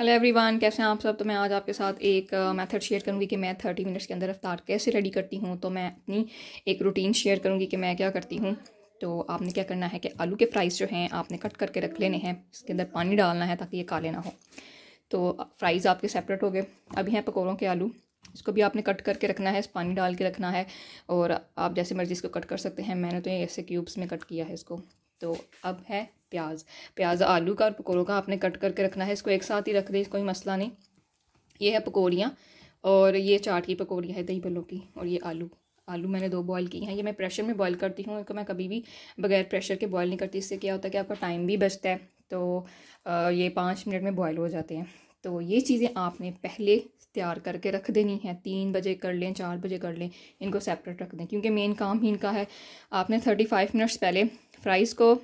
hello everyone कैसे हैं आप सब तो मैं आज आपके साथ एक मेथड शेयर करूंगी कि मैं थर्टी मिनट्स के अंदर रफ्तार कैसे रेडी करती हूं तो मैं अपनी एक रूटीन शेयर करूंगी कि मैं क्या करती हूं तो आपने क्या करना है कि आलू के फ्राइज़ जो हैं आपने कट करके रख लेने हैं इसके अंदर पानी डालना है ताकि ये काले ना हो तो फ्राइज़ आपके सेपरेट हो गए अभी हैं पकौड़ों के आलू इसको भी आपने कट करके रखना है पानी डाल के रखना है और आप जैसे मर्ज़ी इसको कट कर सकते हैं मैंने तो ये ऐसे क्यूब्स में कट किया है इसको तो अब है प्याज प्याज आलू का और पकौड़ों का आपने कट करके रखना है इसको एक साथ ही रख दें कोई मसला नहीं ये है पकौड़ियाँ और ये चाट की पकौड़ियाँ है दही भल्लों की और ये आलू आलू मैंने दो बॉईल की हैं ये मैं प्रेशर में बॉईल करती हूँ मैं कभी भी बगैर प्रेशर के बॉईल नहीं करती इससे क्या होता है कि आपका टाइम भी बचता है तो ये पाँच मिनट में बॉयल हो जाते हैं तो ये चीज़ें आपने पहले तैयार करके रख देनी है तीन बजे कर लें चार बजे कर लें इनको सेपरेट रख दें क्योंकि मेन काम ही इनका है आपने थर्टी फाइव मिनट्स पहले फ्राइज़ को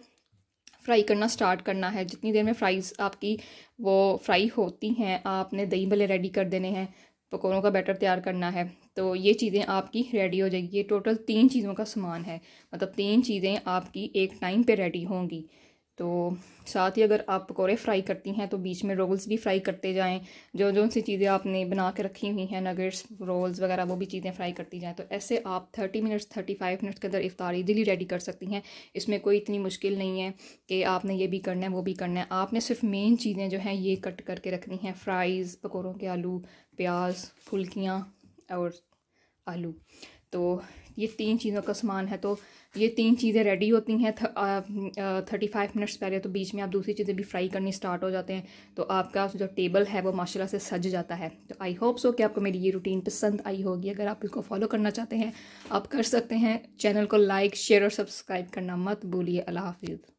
फ्राई करना स्टार्ट करना है जितनी देर में फ्राइज़ आपकी वो फ्राई होती हैं आपने दही भले रेडी कर देने हैं पकौड़ों का बैटर तैयार करना है तो ये चीज़ें आपकी रेडी हो जाएगी ये टोटल तीन चीज़ों का सामान है मतलब तीन चीज़ें आपकी एक टाइम पे रेडी होंगी तो साथ ही अगर आप पकौड़े फ्राई करती हैं तो बीच में रोल्स भी फ्राई करते जाएं जो जो सी चीज़ें आपने बना के रखी हुई हैं नगेट्स रोल्स वगैरह वो भी चीज़ें फ्राई करती जाएं तो ऐसे आप thirty minutes thirty five minutes के अंदर इफ्तारी इजीली रेडी कर सकती हैं इसमें कोई इतनी मुश्किल नहीं है कि आपने ये भी करना है वो भी करना है आपने सिर्फ मेन चीज़ें जो हैं ये कट करके रखनी हैं फ्राइज़ पकौड़ों के आलू प्याज फुल्कियाँ और आलू तो ये तीन चीज़ों का सामान है तो ये तीन चीज़ें रेडी होती हैं थर्टी फाइव मिनट्स पहले तो बीच में आप दूसरी चीज़ें भी फ्राई करनी स्टार्ट हो जाते हैं तो आपका जो टेबल है वो माशाल्लाह से सज जाता है तो आई होप सो कि आपको मेरी ये रूटीन पसंद आई होगी अगर आप इसको फॉलो करना चाहते हैं आप कर सकते हैं चैनल को लाइक शेयर और सब्सक्राइब करना मत भूलिए अल्लाह हाफिज़